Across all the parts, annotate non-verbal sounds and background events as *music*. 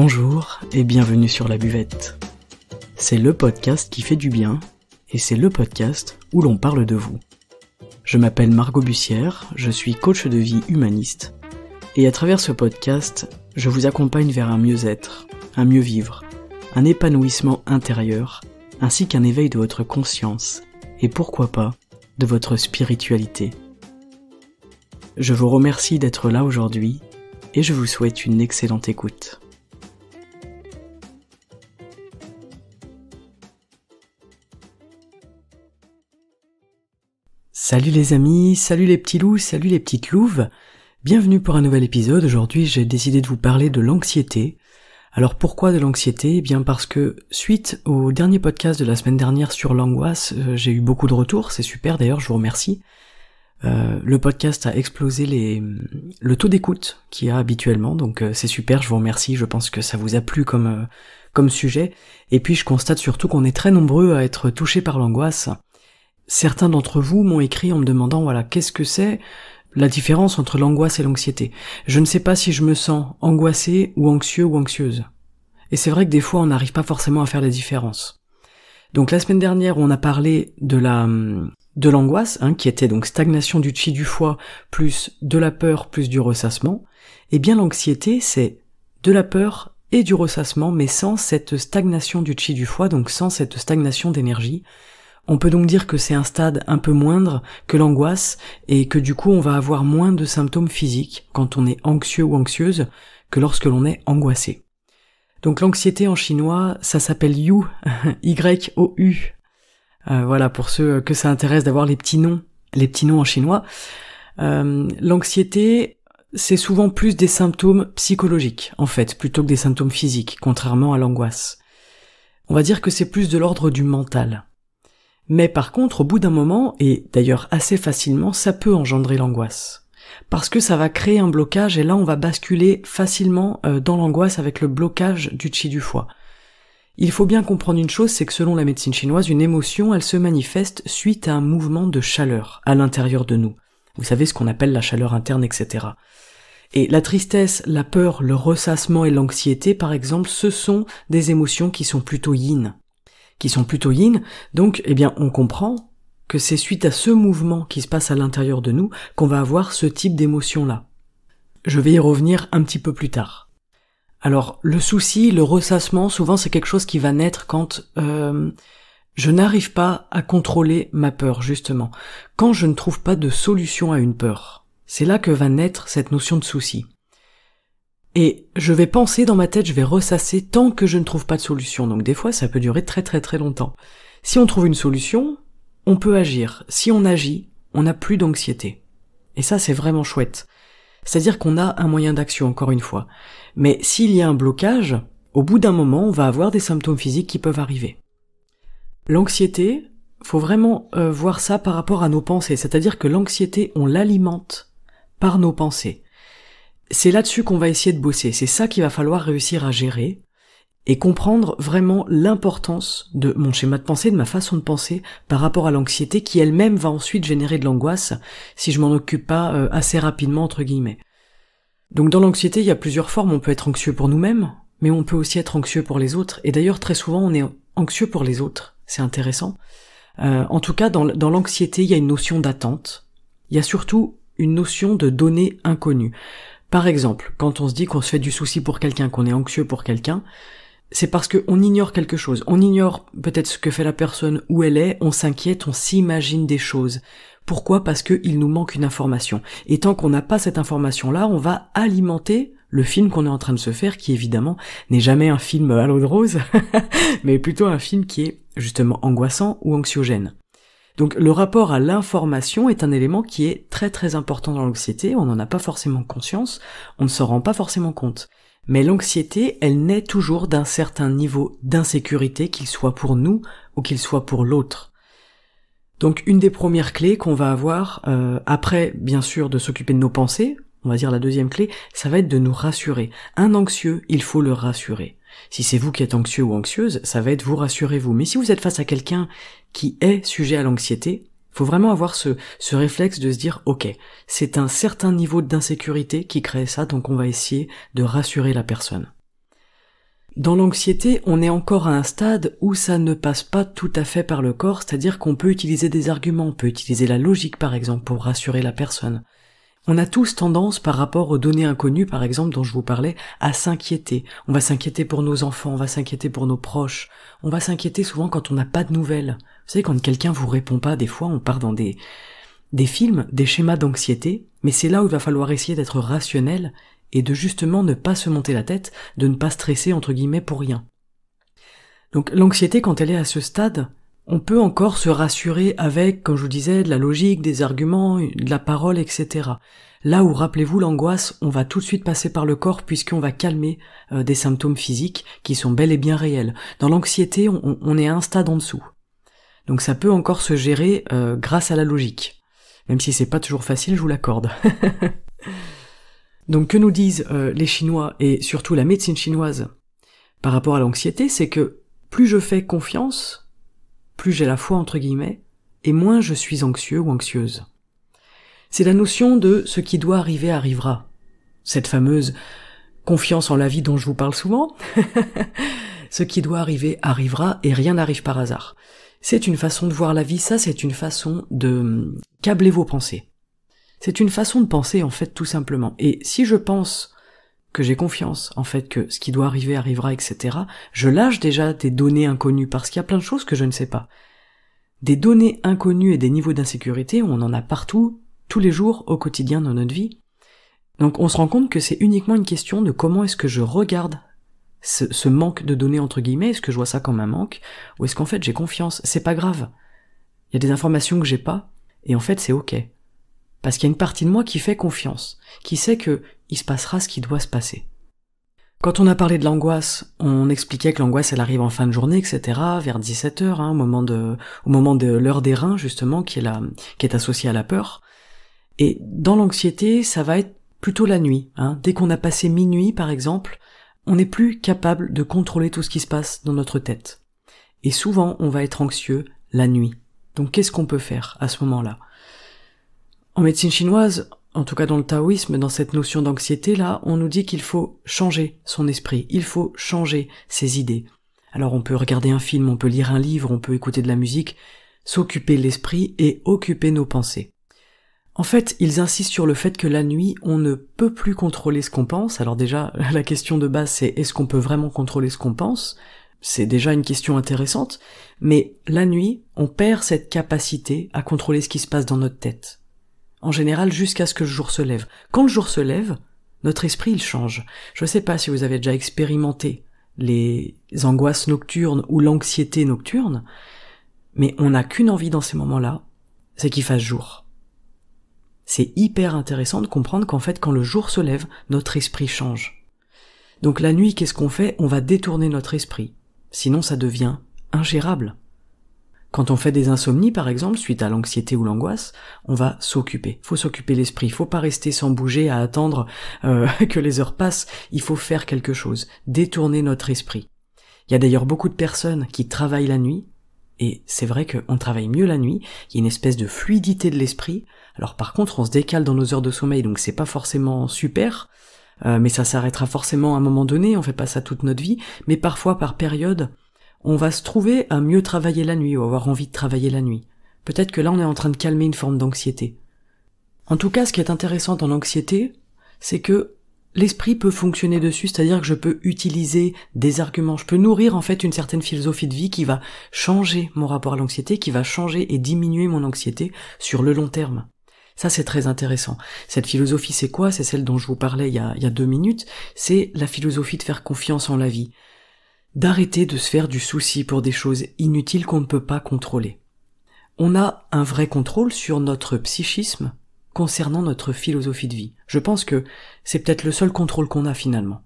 Bonjour et bienvenue sur la buvette. C'est le podcast qui fait du bien et c'est le podcast où l'on parle de vous. Je m'appelle Margot Bussière, je suis coach de vie humaniste et à travers ce podcast, je vous accompagne vers un mieux-être, un mieux-vivre, un épanouissement intérieur ainsi qu'un éveil de votre conscience et pourquoi pas de votre spiritualité. Je vous remercie d'être là aujourd'hui et je vous souhaite une excellente écoute. Salut les amis, salut les petits loups, salut les petites louves. Bienvenue pour un nouvel épisode. Aujourd'hui, j'ai décidé de vous parler de l'anxiété. Alors pourquoi de l'anxiété Eh bien parce que suite au dernier podcast de la semaine dernière sur l'angoisse, euh, j'ai eu beaucoup de retours, c'est super d'ailleurs, je vous remercie. Euh, le podcast a explosé les, le taux d'écoute qu'il y a habituellement, donc euh, c'est super, je vous remercie, je pense que ça vous a plu comme, comme sujet. Et puis je constate surtout qu'on est très nombreux à être touchés par l'angoisse. Certains d'entre vous m'ont écrit en me demandant, voilà, qu'est-ce que c'est la différence entre l'angoisse et l'anxiété. Je ne sais pas si je me sens angoissé ou anxieux ou anxieuse. Et c'est vrai que des fois, on n'arrive pas forcément à faire la différence. Donc la semaine dernière, on a parlé de la de l'angoisse, hein, qui était donc stagnation du chi du foie, plus de la peur, plus du ressassement. Eh bien l'anxiété, c'est de la peur et du ressassement, mais sans cette stagnation du chi du foie, donc sans cette stagnation d'énergie, on peut donc dire que c'est un stade un peu moindre que l'angoisse et que du coup on va avoir moins de symptômes physiques quand on est anxieux ou anxieuse que lorsque l'on est angoissé. Donc l'anxiété en chinois, ça s'appelle you, *laughs* Y-O-U. Euh, voilà, pour ceux que ça intéresse d'avoir les petits noms, les petits noms en chinois. Euh, l'anxiété, c'est souvent plus des symptômes psychologiques, en fait, plutôt que des symptômes physiques, contrairement à l'angoisse. On va dire que c'est plus de l'ordre du mental. Mais par contre, au bout d'un moment, et d'ailleurs assez facilement, ça peut engendrer l'angoisse. Parce que ça va créer un blocage et là on va basculer facilement euh, dans l'angoisse avec le blocage du chi du foie. Il faut bien comprendre une chose, c'est que selon la médecine chinoise, une émotion, elle se manifeste suite à un mouvement de chaleur à l'intérieur de nous. Vous savez ce qu'on appelle la chaleur interne, etc. Et la tristesse, la peur, le ressassement et l'anxiété, par exemple, ce sont des émotions qui sont plutôt yin, qui sont plutôt yin, donc eh bien on comprend que c'est suite à ce mouvement qui se passe à l'intérieur de nous qu'on va avoir ce type d'émotion-là. Je vais y revenir un petit peu plus tard. Alors le souci, le ressassement, souvent c'est quelque chose qui va naître quand euh, je n'arrive pas à contrôler ma peur, justement, quand je ne trouve pas de solution à une peur. C'est là que va naître cette notion de souci. Et je vais penser dans ma tête, je vais ressasser tant que je ne trouve pas de solution. Donc des fois, ça peut durer très très très longtemps. Si on trouve une solution, on peut agir. Si on agit, on n'a plus d'anxiété. Et ça, c'est vraiment chouette. C'est-à-dire qu'on a un moyen d'action, encore une fois. Mais s'il y a un blocage, au bout d'un moment, on va avoir des symptômes physiques qui peuvent arriver. L'anxiété, faut vraiment euh, voir ça par rapport à nos pensées. C'est-à-dire que l'anxiété, on l'alimente par nos pensées. C'est là-dessus qu'on va essayer de bosser, c'est ça qu'il va falloir réussir à gérer et comprendre vraiment l'importance de mon schéma de pensée, de ma façon de penser par rapport à l'anxiété qui elle-même va ensuite générer de l'angoisse si je m'en occupe pas euh, assez rapidement entre guillemets. Donc dans l'anxiété, il y a plusieurs formes, on peut être anxieux pour nous-mêmes, mais on peut aussi être anxieux pour les autres et d'ailleurs très souvent on est anxieux pour les autres, c'est intéressant. Euh, en tout cas, dans, dans l'anxiété, il y a une notion d'attente. Il y a surtout une notion de données inconnues. Par exemple, quand on se dit qu'on se fait du souci pour quelqu'un, qu'on est anxieux pour quelqu'un, c'est parce qu'on ignore quelque chose. On ignore peut-être ce que fait la personne, où elle est, on s'inquiète, on s'imagine des choses. Pourquoi Parce qu'il nous manque une information. Et tant qu'on n'a pas cette information-là, on va alimenter le film qu'on est en train de se faire, qui évidemment n'est jamais un film à l'eau de rose, *laughs* mais plutôt un film qui est justement angoissant ou anxiogène. Donc le rapport à l'information est un élément qui est très très important dans l'anxiété, on n'en a pas forcément conscience, on ne s'en rend pas forcément compte. Mais l'anxiété, elle naît toujours d'un certain niveau d'insécurité, qu'il soit pour nous ou qu'il soit pour l'autre. Donc une des premières clés qu'on va avoir, euh, après bien sûr de s'occuper de nos pensées, on va dire la deuxième clé, ça va être de nous rassurer. Un anxieux, il faut le rassurer. Si c'est vous qui êtes anxieux ou anxieuse, ça va être vous rassurez-vous. Mais si vous êtes face à quelqu'un qui est sujet à l'anxiété, faut vraiment avoir ce, ce réflexe de se dire, ok, c'est un certain niveau d'insécurité qui crée ça, donc on va essayer de rassurer la personne. Dans l'anxiété, on est encore à un stade où ça ne passe pas tout à fait par le corps, c'est-à-dire qu'on peut utiliser des arguments, on peut utiliser la logique par exemple pour rassurer la personne. On a tous tendance par rapport aux données inconnues, par exemple, dont je vous parlais, à s'inquiéter. On va s'inquiéter pour nos enfants, on va s'inquiéter pour nos proches, on va s'inquiéter souvent quand on n'a pas de nouvelles. Vous savez, quand quelqu'un vous répond pas, des fois, on part dans des, des films, des schémas d'anxiété, mais c'est là où il va falloir essayer d'être rationnel et de justement ne pas se monter la tête, de ne pas stresser entre guillemets pour rien. Donc l'anxiété quand elle est à ce stade, on peut encore se rassurer avec, comme je vous disais, de la logique, des arguments, de la parole, etc. Là où, rappelez-vous, l'angoisse, on va tout de suite passer par le corps puisqu'on va calmer euh, des symptômes physiques qui sont bel et bien réels. Dans l'anxiété, on, est à un stade en dessous. Donc ça peut encore se gérer euh, grâce à la logique. Même si c'est pas toujours facile, je vous l'accorde. *laughs* Donc que nous disent euh, les Chinois et surtout la médecine chinoise par rapport à l'anxiété, c'est que plus je fais confiance plus j'ai la foi entre guillemets, et moins je suis anxieux ou anxieuse. C'est la notion de ce qui doit arriver arrivera. Cette fameuse confiance en la vie dont je vous parle souvent. *laughs* ce qui doit arriver arrivera et rien n'arrive par hasard. C'est une façon de voir la vie, ça c'est une façon de câbler vos pensées. C'est une façon de penser en fait tout simplement. Et si je pense que j'ai confiance, en fait, que ce qui doit arriver arrivera, etc., je lâche déjà des données inconnues, parce qu'il y a plein de choses que je ne sais pas. Des données inconnues et des niveaux d'insécurité, on en a partout, tous les jours, au quotidien dans notre vie. Donc on se rend compte que c'est uniquement une question de comment est-ce que je regarde ce, manque de données entre guillemets, est-ce que je vois ça comme un manque, ou est-ce qu'en fait j'ai confiance, c'est pas grave. Il y a des informations que j'ai pas, et en fait c'est ok. Parce qu'il y a une partie de moi qui fait confiance, qui sait que il se passera ce qui doit se passer. Quand on a parlé de l'angoisse, on expliquait que l'angoisse elle arrive en fin de journée, etc., vers 17h, hein, au moment de, au moment de l'heure des reins, justement, qui est, associée à la peur. Et dans l'anxiété, ça va être plutôt la nuit. Hein. Dès qu'on a passé minuit, par exemple, on n'est plus capable de contrôler tout ce qui se passe dans notre tête. Et souvent, on va être anxieux la nuit. Donc qu'est-ce qu'on peut faire à ce moment-là En médecine chinoise, en tout cas dans le taoïsme, dans cette notion d'anxiété là, on nous dit qu'il faut changer son esprit, il faut changer ses idées. Alors on peut regarder un film, on peut lire un livre, on peut écouter de la musique, s'occuper l'esprit et occuper nos pensées. En fait, ils insistent sur le fait que la nuit, on ne peut plus contrôler ce qu'on pense. Alors déjà, *laughs* la question de base, c'est est-ce qu'on peut vraiment contrôler ce qu'on pense C'est déjà une question intéressante, mais la nuit, on perd cette capacité à contrôler ce qui se passe dans notre tête. En général, jusqu'à ce que le jour se lève. Quand le jour se lève, notre esprit, il change. Je ne sais pas si vous avez déjà expérimenté les angoisses nocturnes ou l'anxiété nocturne, mais on n'a qu'une envie dans ces moments-là, c'est qu'il fasse jour. C'est hyper intéressant de comprendre qu'en fait, quand le jour se lève, notre esprit change. Donc la nuit, qu'est-ce qu'on fait On va détourner notre esprit. Sinon, ça devient ingérable. Quand on fait des insomnies, par exemple, suite à l'anxiété ou l'angoisse, on va s'occuper. Faut s'occuper l'esprit. Faut pas rester sans bouger à attendre euh, *laughs* que les heures passent. Il faut faire quelque chose. Détourner notre esprit. Il y a d'ailleurs beaucoup de personnes qui travaillent la nuit. Et c'est vrai qu'on travaille mieux la nuit. Il y a une espèce de fluidité de l'esprit. Alors par contre, on se décale dans nos heures de sommeil, donc c'est pas forcément super. Euh, mais ça s'arrêtera forcément à un moment donné. On fait pas ça toute notre vie. Mais parfois, par période, on va se trouver à mieux travailler la nuit ou avoir envie de travailler la nuit. Peut-être que là on est en train de calmer une forme d'anxiété. En tout cas, ce qui est intéressant dans l'anxiété, c'est que l'esprit peut fonctionner dessus, c'est-à-dire que je peux utiliser des arguments, je peux nourrir en fait une certaine philosophie de vie qui va changer mon rapport à l'anxiété, qui va changer et diminuer mon anxiété sur le long terme. Ça, c'est très intéressant. Cette philosophie, c'est quoi C'est celle dont je vous parlais il y a, il y a deux minutes. C'est la philosophie de faire confiance en la vie d'arrêter de se faire du souci pour des choses inutiles qu'on ne peut pas contrôler. On a un vrai contrôle sur notre psychisme concernant notre philosophie de vie. Je pense que c'est peut-être le seul contrôle qu'on a finalement.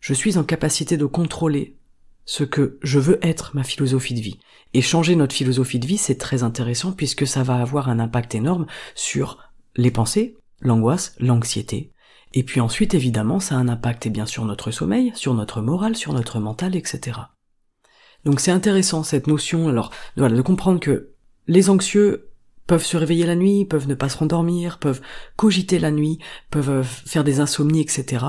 Je suis en capacité de contrôler ce que je veux être ma philosophie de vie. Et changer notre philosophie de vie, c'est très intéressant puisque ça va avoir un impact énorme sur les pensées, l'angoisse, l'anxiété, et puis ensuite, évidemment, ça a un impact bien sur notre sommeil, sur notre morale, sur notre mental, etc. Donc c'est intéressant cette notion, alors voilà, de comprendre que les anxieux peuvent se réveiller la nuit, peuvent ne pas se rendormir, peuvent cogiter la nuit, peuvent euh, faire des insomnies, etc.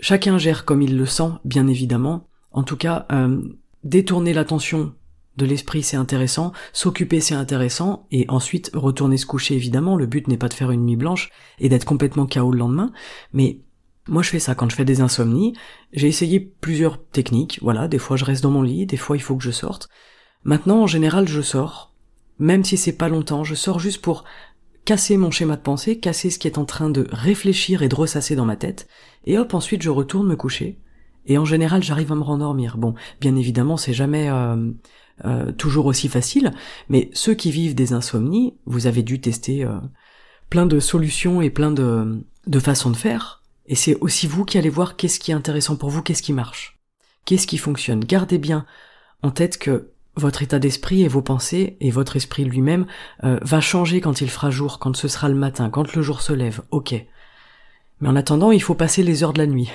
Chacun gère comme il le sent, bien évidemment. En tout cas, euh, détourner l'attention de l'esprit c'est intéressant, s'occuper c'est intéressant, et ensuite retourner se coucher évidemment, le but n'est pas de faire une nuit blanche et d'être complètement KO le lendemain, mais moi je fais ça quand je fais des insomnies, j'ai essayé plusieurs techniques, voilà, des fois je reste dans mon lit, des fois il faut que je sorte. Maintenant en général je sors, même si c'est pas longtemps, je sors juste pour casser mon schéma de pensée, casser ce qui est en train de réfléchir et de ressasser dans ma tête, et hop ensuite je retourne me coucher, et en général, j'arrive à me rendormir. Bon, bien évidemment, c'est jamais euh, euh, toujours aussi facile, mais ceux qui vivent des insomnies, vous avez dû tester euh, plein de solutions et plein de, de façons de faire, et c'est aussi vous qui allez voir qu'est-ce qui est intéressant pour vous, qu'est-ce qui marche, qu'est-ce qui fonctionne. Gardez bien en tête que votre état d'esprit et vos pensées et votre esprit lui-même va changer quand il fera jour, quand ce sera le matin, quand le jour se lève, ok. Mais en attendant, il faut passer les heures de la nuit.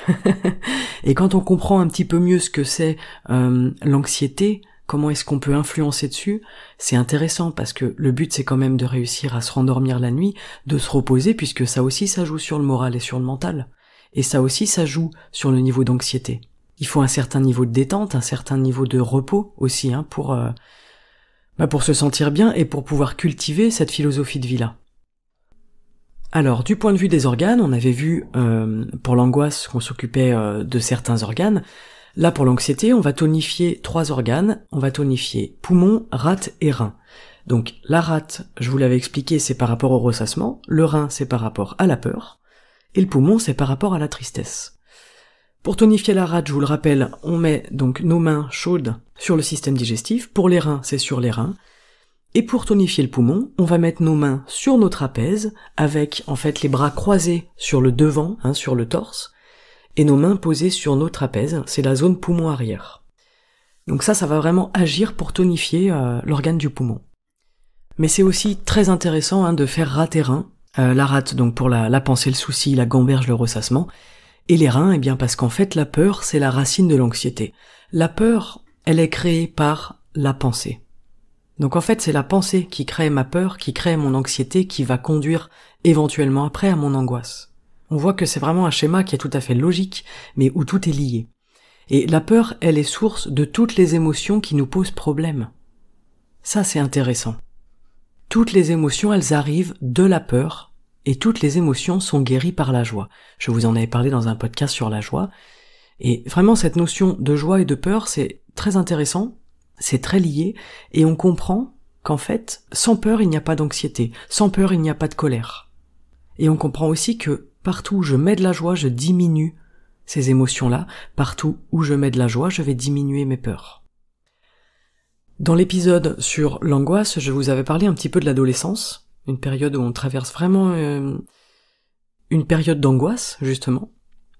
*laughs* et quand on comprend un petit peu mieux ce que c'est euh, l'anxiété, comment est-ce qu'on peut influencer dessus, c'est intéressant parce que le but c'est quand même de réussir à se rendormir la nuit, de se reposer, puisque ça aussi ça joue sur le moral et sur le mental. Et ça aussi ça joue sur le niveau d'anxiété. Il faut un certain niveau de détente, un certain niveau de repos aussi, hein, pour, euh, bah, pour se sentir bien et pour pouvoir cultiver cette philosophie de vie-là. Alors, du point de vue des organes, on avait vu euh, pour l'angoisse qu'on s'occupait euh, de certains organes. Là, pour l'anxiété, on va tonifier trois organes. On va tonifier poumon, rate et rein. Donc, la rate, je vous l'avais expliqué, c'est par rapport au ressassement. Le rein, c'est par rapport à la peur. Et le poumon, c'est par rapport à la tristesse. Pour tonifier la rate, je vous le rappelle, on met donc nos mains chaudes sur le système digestif. Pour les reins, c'est sur les reins. Et pour tonifier le poumon, on va mettre nos mains sur nos trapèzes, avec en fait les bras croisés sur le devant, hein, sur le torse, et nos mains posées sur nos trapèzes, c'est la zone poumon arrière. Donc ça, ça va vraiment agir pour tonifier euh, l'organe du poumon. Mais c'est aussi très intéressant hein, de faire rater rein, euh, la rate donc pour la, la pensée, le souci, la gamberge, le ressassement, et les reins, eh bien parce qu'en fait la peur, c'est la racine de l'anxiété. La peur, elle est créée par la pensée. Donc en fait, c'est la pensée qui crée ma peur, qui crée mon anxiété, qui va conduire éventuellement après à mon angoisse. On voit que c'est vraiment un schéma qui est tout à fait logique, mais où tout est lié. Et la peur, elle est source de toutes les émotions qui nous posent problème. Ça, c'est intéressant. Toutes les émotions, elles arrivent de la peur, et toutes les émotions sont guéries par la joie. Je vous en avais parlé dans un podcast sur la joie. Et vraiment, cette notion de joie et de peur, c'est très intéressant, c'est très lié et on comprend qu'en fait, sans peur, il n'y a pas d'anxiété, sans peur, il n'y a pas de colère. Et on comprend aussi que partout où je mets de la joie, je diminue ces émotions-là, partout où je mets de la joie, je vais diminuer mes peurs. Dans l'épisode sur l'angoisse, je vous avais parlé un petit peu de l'adolescence, une période où on traverse vraiment euh, une période d'angoisse, justement.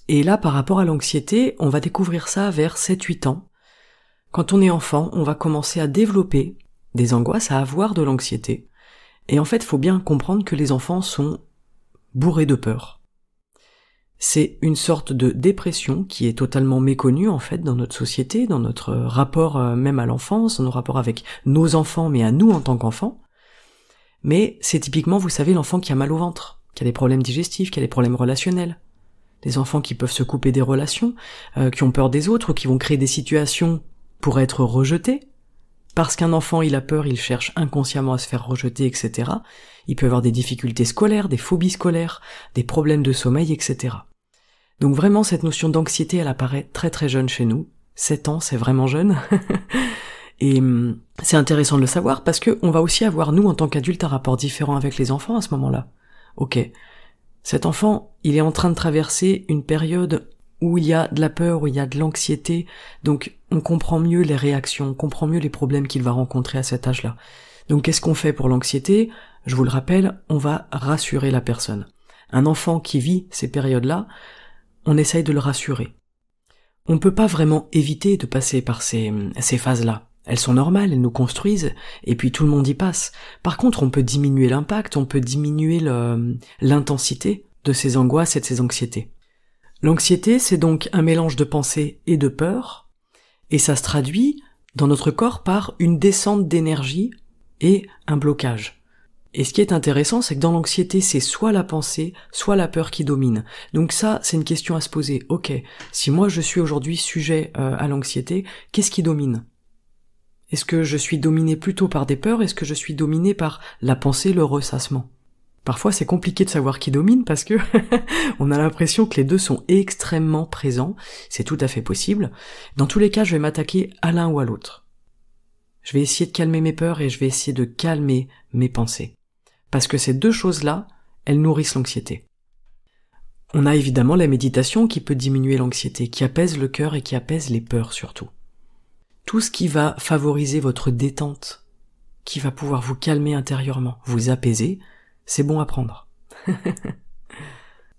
Et là, par rapport à l'anxiété, on va découvrir ça vers 7-8 ans, quand on est enfant, on va commencer à développer des angoisses, à avoir de l'anxiété. Et en fait, il faut bien comprendre que les enfants sont bourrés de peur. C'est une sorte de dépression qui est totalement méconnue en fait dans notre société, dans notre rapport euh, même à l'enfance, dans nos rapports avec nos enfants, mais à nous en tant qu'enfants. Mais c'est typiquement, vous savez, l'enfant qui a mal au ventre, qui a des problèmes digestifs, qui a des problèmes relationnels. Des enfants qui peuvent se couper des relations, euh, qui ont peur des autres, qui vont créer des situations pour être rejeté. Parce qu'un enfant, il a peur, il cherche inconsciemment à se faire rejeter, etc. Il peut avoir des difficultés scolaires, des phobies scolaires, des problèmes de sommeil, etc. Donc vraiment, cette notion d'anxiété, elle apparaît très très jeune chez nous. 7 ans, c'est vraiment jeune. *laughs* Et hum, c'est intéressant de le savoir parce que on va aussi avoir, nous, en tant qu'adultes, un rapport différent avec les enfants à ce moment-là. Ok. Cet enfant, il est en train de traverser une période où il y a de la peur, où il y a de l'anxiété, donc on comprend mieux les réactions, on comprend mieux les problèmes qu'il va rencontrer à cet âge-là. Donc qu'est-ce qu'on fait pour l'anxiété Je vous le rappelle, on va rassurer la personne. Un enfant qui vit ces périodes-là, on essaye de le rassurer. On ne peut pas vraiment éviter de passer par ces, ces phases-là. Elles sont normales, elles nous construisent, et puis tout le monde y passe. Par contre, on peut diminuer l'impact, on peut diminuer l'intensité de ces angoisses et de ces anxiétés. L'anxiété, c'est donc un mélange de pensée et de peur, et ça se traduit dans notre corps par une descente d'énergie et un blocage. Et ce qui est intéressant, c'est que dans l'anxiété, c'est soit la pensée, soit la peur qui domine. Donc ça, c'est une question à se poser. Ok, si moi je suis aujourd'hui sujet euh, à l'anxiété, qu'est-ce qui domine Est-ce que je suis dominé plutôt par des peurs Est-ce que je suis dominé par la pensée, le ressassement Parfois c'est compliqué de savoir qui domine parce que *laughs* on a l'impression que les deux sont extrêmement présents, c'est tout à fait possible. Dans tous les cas, je vais m'attaquer à l'un ou à l'autre. Je vais essayer de calmer mes peurs et je vais essayer de calmer mes pensées. Parce que ces deux choses-là, elles nourrissent l'anxiété. On a évidemment la méditation qui peut diminuer l'anxiété, qui apaise le cœur et qui apaise les peurs surtout. Tout ce qui va favoriser votre détente, qui va pouvoir vous calmer intérieurement, vous apaiser, c'est bon à prendre. *laughs*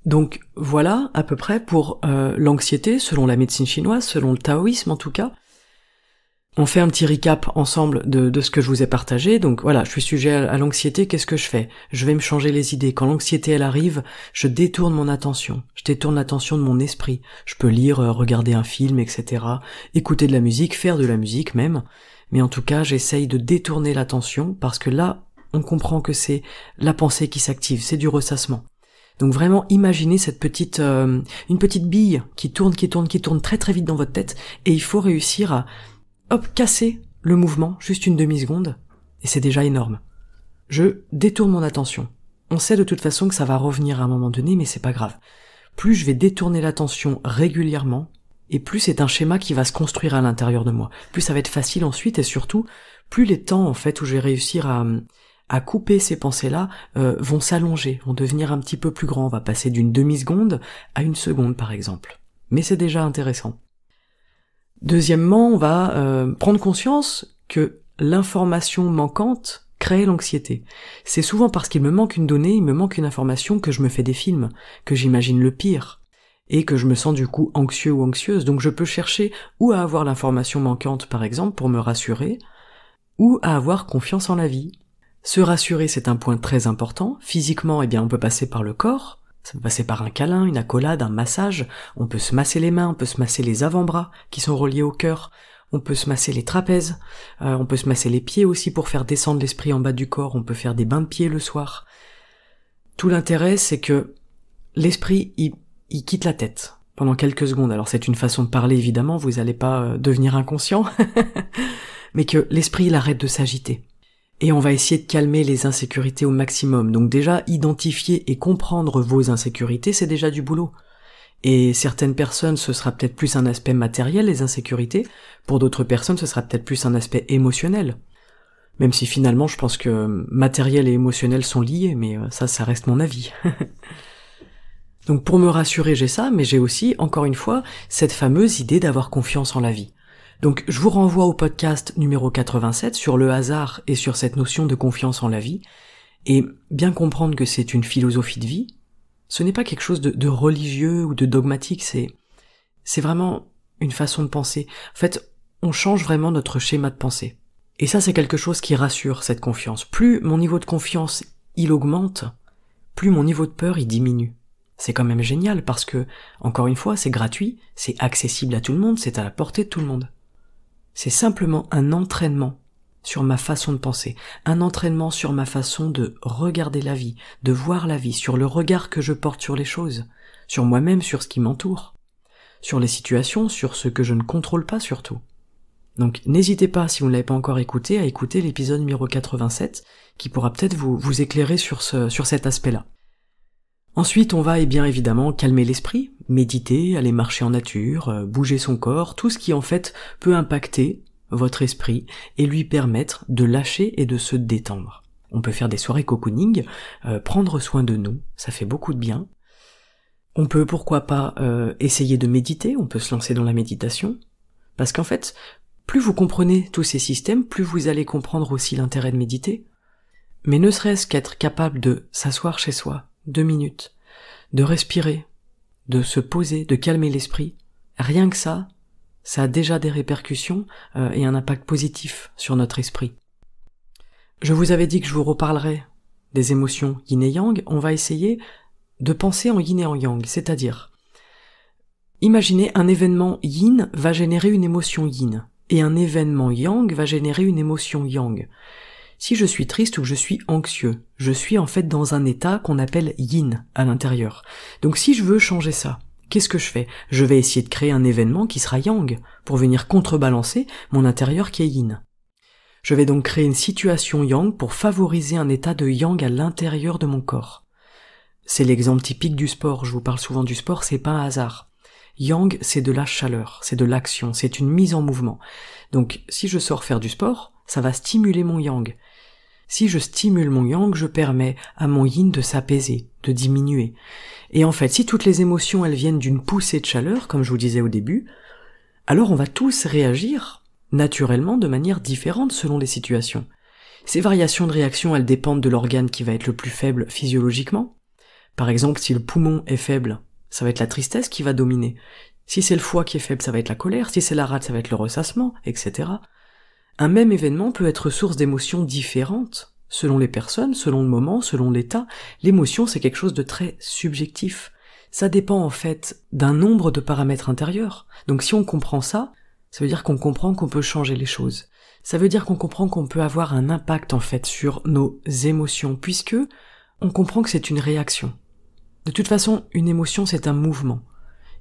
Donc voilà à peu près pour euh, l'anxiété selon la médecine chinoise, selon le taoïsme en tout cas. On fait un petit recap ensemble de, ce que je vous ai partagé. Donc voilà, je suis sujet à, l'anxiété, qu'est-ce que je fais Je vais me changer les idées. Quand l'anxiété elle arrive, je détourne mon attention. Je détourne l'attention de mon esprit. Je peux lire, euh, regarder un film, etc. Écouter de la musique, faire de la musique même. Mais en tout cas, j'essaye de détourner l'attention parce que là, on comprend que c'est la pensée qui s'active, c'est du ressassement. Donc vraiment imaginez cette petite euh, une petite bille qui tourne qui tourne qui tourne très très vite dans votre tête et il faut réussir à hop casser le mouvement juste une demi-seconde et c'est déjà énorme. Je détourne mon attention. On sait de toute façon que ça va revenir à un moment donné mais c'est pas grave. Plus je vais détourner l'attention régulièrement et plus c'est un schéma qui va se construire à l'intérieur de moi. Plus ça va être facile ensuite et surtout plus les temps en fait où je vais réussir à à couper ces pensées-là euh, vont s'allonger, vont devenir un petit peu plus grands, on va passer d'une demi-seconde à une seconde par exemple. Mais c'est déjà intéressant. Deuxièmement, on va euh, prendre conscience que l'information manquante crée l'anxiété. C'est souvent parce qu'il me manque une donnée, il me manque une information que je me fais des films, que j'imagine le pire, et que je me sens du coup anxieux ou anxieuse, donc je peux chercher ou à avoir l'information manquante par exemple pour me rassurer, ou à avoir confiance en la vie, se rassurer, c'est un point très important. Physiquement, eh bien, on peut passer par le corps. Ça peut passer par un câlin, une accolade, un massage. On peut se masser les mains, on peut se masser les avant-bras qui sont reliés au cœur. On peut se masser les trapèzes. Euh, on peut se masser les pieds aussi pour faire descendre l'esprit en bas du corps. On peut faire des bains de pieds le soir. Tout l'intérêt, c'est que l'esprit, il, il quitte la tête pendant quelques secondes. Alors c'est une façon de parler évidemment, vous n'allez pas euh, devenir inconscient, *laughs* mais que l'esprit il arrête de s'agiter. Et on va essayer de calmer les insécurités au maximum. Donc déjà, identifier et comprendre vos insécurités, c'est déjà du boulot. Et certaines personnes, ce sera peut-être plus un aspect matériel, les insécurités. Pour d'autres personnes, ce sera peut-être plus un aspect émotionnel. Même si finalement, je pense que matériel et émotionnel sont liés, mais euh, ça, ça reste mon avis. *laughs* Donc pour me rassurer, j'ai ça, mais j'ai aussi, encore une fois, cette fameuse idée d'avoir confiance en la vie. Donc je vous renvoie au podcast numéro 87 sur le hasard et sur cette notion de confiance en la vie, et bien comprendre que c'est une philosophie de vie, ce n'est pas quelque chose de, religieux ou de dogmatique, c'est, c'est vraiment une façon de penser. En fait, on change vraiment notre schéma de pensée. Et ça, c'est quelque chose qui rassure cette confiance. Plus mon niveau de confiance, il augmente, plus mon niveau de peur, il diminue. C'est quand même génial parce que, encore une fois, c'est gratuit, c'est accessible à tout le monde, c'est à la portée de tout le monde c'est simplement un entraînement sur ma façon de penser, un entraînement sur ma façon de regarder la vie, de voir la vie, sur le regard que je porte sur les choses, sur moi-même, sur ce qui m'entoure, sur les situations, sur ce que je ne contrôle pas surtout. Donc n'hésitez pas, si vous ne l'avez pas encore écouté, à écouter l'épisode numéro 87, qui pourra peut-être vous, éclairer sur, sur cet aspect-là. Ensuite, on va et eh bien évidemment calmer l'esprit, méditer, aller marcher en nature, euh, bouger son corps, tout ce qui en fait peut impacter votre esprit et lui permettre de lâcher et de se détendre. On peut faire des soirées cocooning, euh, prendre soin de nous, ça fait beaucoup de bien. On peut pourquoi pas euh, essayer de méditer, on peut se lancer dans la méditation, parce qu'en fait, plus vous comprenez tous ces systèmes, plus vous allez comprendre aussi l'intérêt de méditer. Mais ne serait-ce qu'être capable de s'asseoir chez soi, deux minutes, de respirer, de se poser, de calmer l'esprit, rien que ça, ça a déjà des répercussions euh, et un impact positif sur notre esprit. Je vous avais dit que je vous reparlerais des émotions yin et yang, on va essayer de penser en yin et en yang, c'est-à-dire imaginez un événement yin va générer une émotion yin et un événement yang va générer une émotion yang. Si je suis triste ou je suis anxieux, je suis en fait dans un état qu'on appelle yin à l'intérieur. Donc si je veux changer ça, qu'est-ce que je fais Je vais essayer de créer un événement qui sera yang, pour venir contrebalancer mon intérieur qui est yin. Je vais donc créer une situation yang pour favoriser un état de yang à l'intérieur de mon corps. C'est l'exemple typique du sport, je vous parle souvent du sport, c'est pas un hasard. Yang, c'est de la chaleur, c'est de l'action, c'est une mise en mouvement. Donc si je sors faire du sport, ça va stimuler mon yang. Si je stimule mon yang, je permets à mon yin de s'apaiser, de diminuer. Et en fait, si toutes les émotions, elles viennent d'une poussée de chaleur, comme je vous disais au début, alors on va tous réagir naturellement de manière différente selon les situations. Ces variations de réaction, elles dépendent de l'organe qui va être le plus faible physiologiquement. Par exemple, si le poumon est faible, ça va être la tristesse qui va dominer. Si c'est le foie qui est faible, ça va être la colère. Si c'est la rate, ça va être le ressassement, etc. Un même événement peut être source d'émotions différentes selon les personnes, selon le moment, selon l'état. L'émotion, c'est quelque chose de très subjectif. Ça dépend en fait d'un nombre de paramètres intérieurs. Donc si on comprend ça, ça veut dire qu'on comprend qu'on peut changer les choses. Ça veut dire qu'on comprend qu'on peut avoir un impact en fait sur nos émotions, puisque on comprend que c'est une réaction. De toute façon, une émotion c'est un mouvement.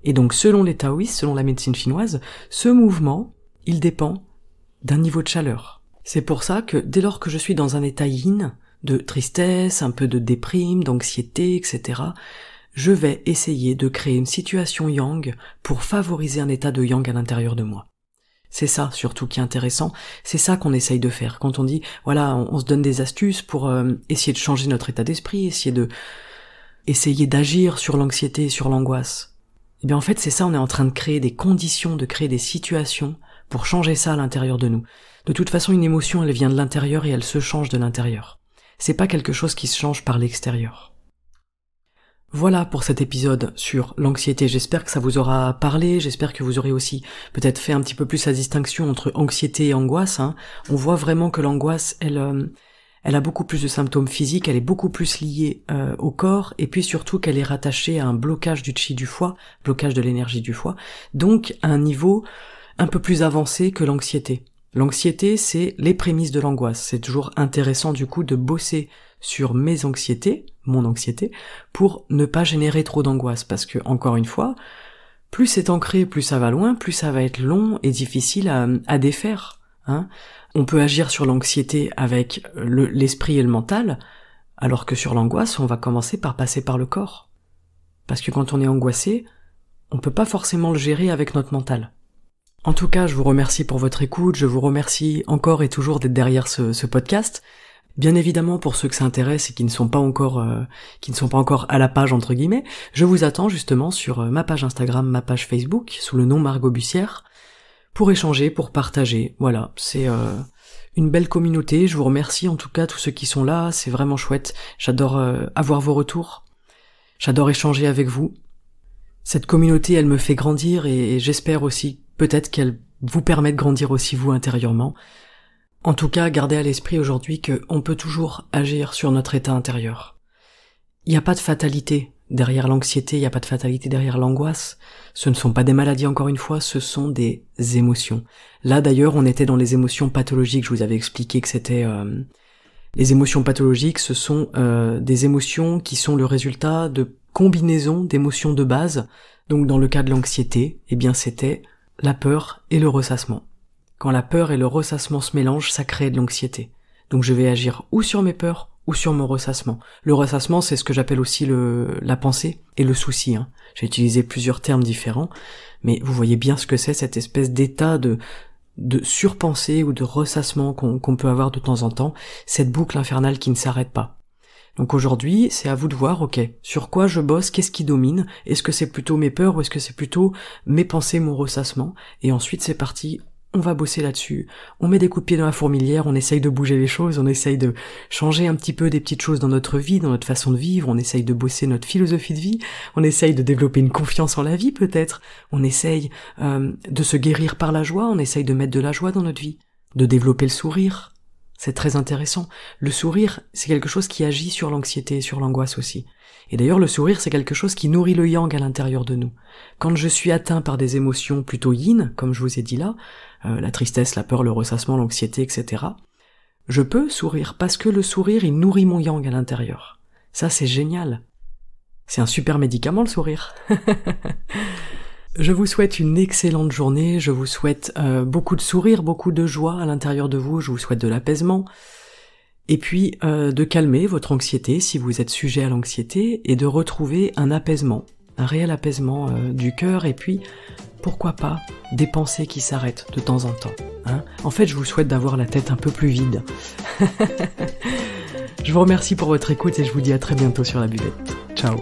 Et donc selon les taoïstes, selon la médecine chinoise, ce mouvement, il dépend d'un niveau de chaleur. C'est pour ça que dès lors que je suis dans un état yin, de tristesse, un peu de déprime, d'anxiété, etc., je vais essayer de créer une situation yang pour favoriser un état de yang à l'intérieur de moi. C'est ça surtout qui est intéressant, c'est ça qu'on essaye de faire. Quand on dit, voilà, on, se donne des astuces pour euh, essayer de changer notre état d'esprit, essayer de essayer d'agir sur l'anxiété, sur l'angoisse. Eh bien en fait c'est ça, on est en train de créer des conditions, de créer des situations pour changer ça à l'intérieur de nous. De toute façon, une émotion, elle vient de l'intérieur et elle se change de l'intérieur. C'est pas quelque chose qui se change par l'extérieur. Voilà pour cet épisode sur l'anxiété. J'espère que ça vous aura parlé, j'espère que vous aurez aussi peut-être fait un petit peu plus la distinction entre anxiété et angoisse. Hein. On voit vraiment que l'angoisse, elle, euh, elle a beaucoup plus de symptômes physiques, elle est beaucoup plus liée euh, au corps, et puis surtout qu'elle est rattachée à un blocage du chi du foie, blocage de l'énergie du foie, donc à un niveau un peu plus avancé que l'anxiété. L'anxiété, c'est les prémices de l'angoisse. C'est toujours intéressant du coup de bosser sur mes anxiétés, mon anxiété, pour ne pas générer trop d'angoisse. Parce que, encore une fois, plus c'est ancré, plus ça va loin, plus ça va être long et difficile à, défaire. Hein. On peut agir sur l'anxiété avec l'esprit et le mental, alors que sur l'angoisse, on va commencer par passer par le corps. Parce que quand on est angoissé, on peut pas forcément le gérer avec notre mental. En tout cas, je vous remercie pour votre écoute, je vous remercie encore et toujours d'être derrière ce, podcast. Bien évidemment, pour ceux que ça intéresse et qui ne sont pas encore, euh, qui ne sont pas encore à la page entre guillemets, je vous attends justement sur euh, ma page Instagram, ma page Facebook, sous le nom Margot Bussière, pour échanger, pour partager. Voilà, c'est euh, une belle communauté. Je vous remercie en tout cas tous ceux qui sont là. C'est vraiment chouette. J'adore avoir vos retours. J'adore échanger avec vous. Cette communauté, elle me fait grandir et j'espère aussi Peut-être qu'elle vous permet de grandir aussi vous intérieurement. En tout cas, gardez à l'esprit aujourd'hui qu'on peut toujours agir sur notre état intérieur. Il n'y a pas de fatalité derrière l'anxiété, il n'y a pas de fatalité derrière l'angoisse. Ce ne sont pas des maladies encore une fois, ce sont des émotions. Là d'ailleurs, on était dans les émotions pathologiques, je vous avais expliqué que c'était... Euh, les émotions pathologiques, ce sont euh, des émotions qui sont le résultat de combinaisons d'émotions de base. Donc dans le cas de l'anxiété, eh bien c'était la peur et le ressassement. Quand la peur et le ressassement se mélangent, ça crée de l'anxiété. Donc je vais agir ou sur mes peurs ou sur mon ressassement. Le ressassement, c'est ce que j'appelle aussi le, la pensée et le souci. Hein. J'ai utilisé plusieurs termes différents, mais vous voyez bien ce que c'est cette espèce d'état de, de surpensée ou de ressassement qu'on peut avoir de temps en temps, cette boucle infernale qui ne s'arrête pas. Donc aujourd'hui, c'est à vous de voir, ok, sur quoi je bosse, qu'est-ce qui domine, est-ce que c'est plutôt mes peurs ou est-ce que c'est plutôt mes pensées, mon ressassement, et ensuite c'est parti, on va bosser là-dessus, on met des coups de pied dans la fourmilière, on essaye de bouger les choses, on essaye de changer un petit peu des petites choses dans notre vie, dans notre façon de vivre, on essaye de bosser notre philosophie de vie, on essaye de développer une confiance en la vie peut-être, on essaye euh, de se guérir par la joie, on essaye de mettre de la joie dans notre vie, de développer le sourire, c'est très intéressant. Le sourire, c'est quelque chose qui agit sur l'anxiété et sur l'angoisse aussi. Et d'ailleurs, le sourire, c'est quelque chose qui nourrit le yang à l'intérieur de nous. Quand je suis atteint par des émotions plutôt yin, comme je vous ai dit là, euh, la tristesse, la peur, le ressassement, l'anxiété, etc., je peux sourire parce que le sourire, il nourrit mon yang à l'intérieur. Ça, c'est génial. C'est un super médicament, le sourire. *laughs* Je vous souhaite une excellente journée, je vous souhaite euh, beaucoup de sourires, beaucoup de joie à l'intérieur de vous, je vous souhaite de l'apaisement, et puis euh, de calmer votre anxiété si vous êtes sujet à l'anxiété, et de retrouver un apaisement, un réel apaisement euh, du cœur, et puis pourquoi pas des pensées qui s'arrêtent de temps en temps. Hein en fait, je vous souhaite d'avoir la tête un peu plus vide. *laughs* je vous remercie pour votre écoute et je vous dis à très bientôt sur la buvette. Ciao